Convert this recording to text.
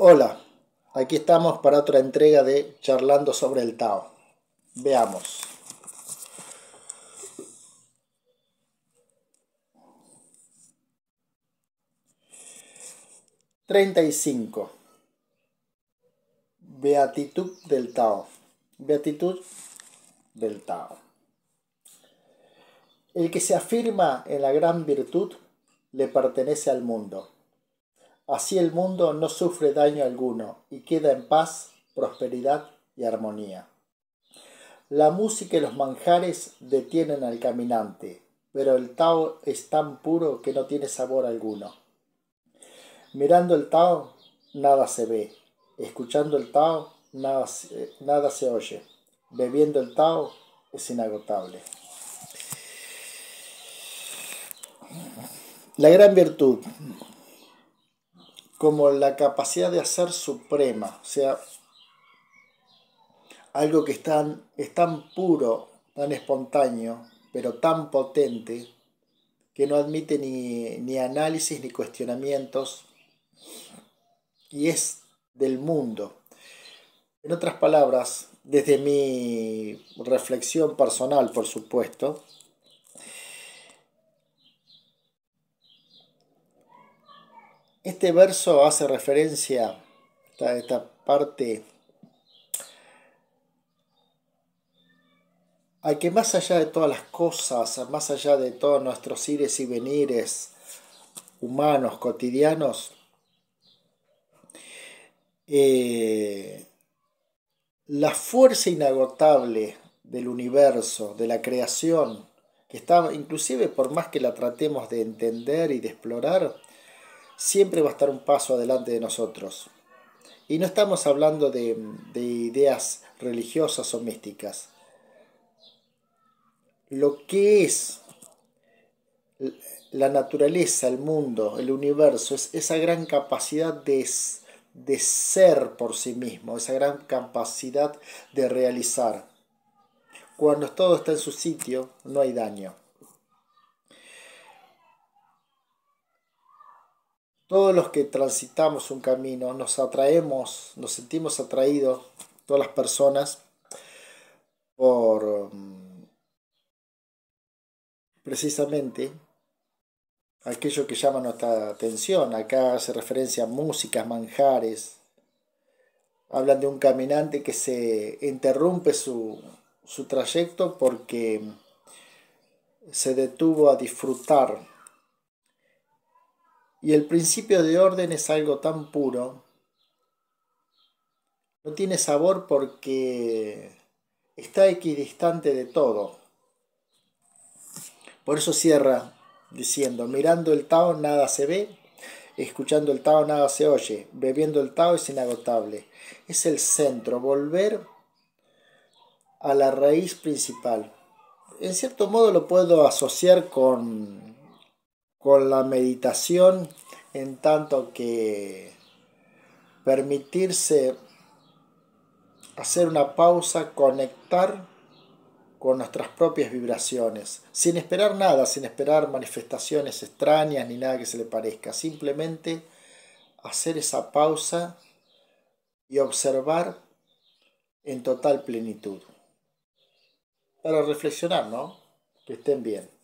Hola, aquí estamos para otra entrega de Charlando sobre el Tao. Veamos. 35. Beatitud del Tao. Beatitud del Tao. El que se afirma en la gran virtud le pertenece al mundo Así el mundo no sufre daño alguno y queda en paz, prosperidad y armonía. La música y los manjares detienen al caminante, pero el Tao es tan puro que no tiene sabor alguno. Mirando el Tao, nada se ve. Escuchando el Tao, nada, nada se oye. Bebiendo el Tao, es inagotable. La gran virtud como la capacidad de hacer suprema, o sea, algo que es tan, puro, tan espontáneo, pero tan potente, que no admite ni análisis ni cuestionamientos, y es del mundo. En otras palabras, desde mi reflexión personal, por supuesto, Este verso hace referencia a esta, parte a que más allá de todas las cosas, más allá de todos nuestros ires y venires humanos, cotidianos, eh, la fuerza inagotable del universo, de la creación, que está inclusive por más que la tratemos de entender y de explorar, siempre va a estar un paso adelante de nosotros. Y no estamos hablando de, ideas religiosas o místicas. Lo que es la naturaleza, el mundo, el universo, es esa gran capacidad de, de ser por sí mismo, esa gran capacidad de realizar. Cuando todo está en su sitio, no hay daño. Todos los que transitamos un camino, nos atraemos, nos sentimos atraídos, todas las personas, por um, precisamente aquello que llama nuestra atención. Acá hace referencia a músicas, manjares. Hablan de un caminante que se interrumpe su, su trayecto porque se detuvo a disfrutar y el principio de orden es algo tan puro. No tiene sabor porque está equidistante de todo. Por eso cierra diciendo, mirando el Tao nada se ve, escuchando el Tao nada se oye, bebiendo el Tao es inagotable. Es el centro, volver a la raíz principal. En cierto modo lo puedo asociar con con la meditación, en tanto que permitirse hacer una pausa, conectar con nuestras propias vibraciones, sin esperar nada, sin esperar manifestaciones extrañas ni nada que se le parezca, simplemente hacer esa pausa y observar en total plenitud. Para reflexionar, ¿no? Que estén bien.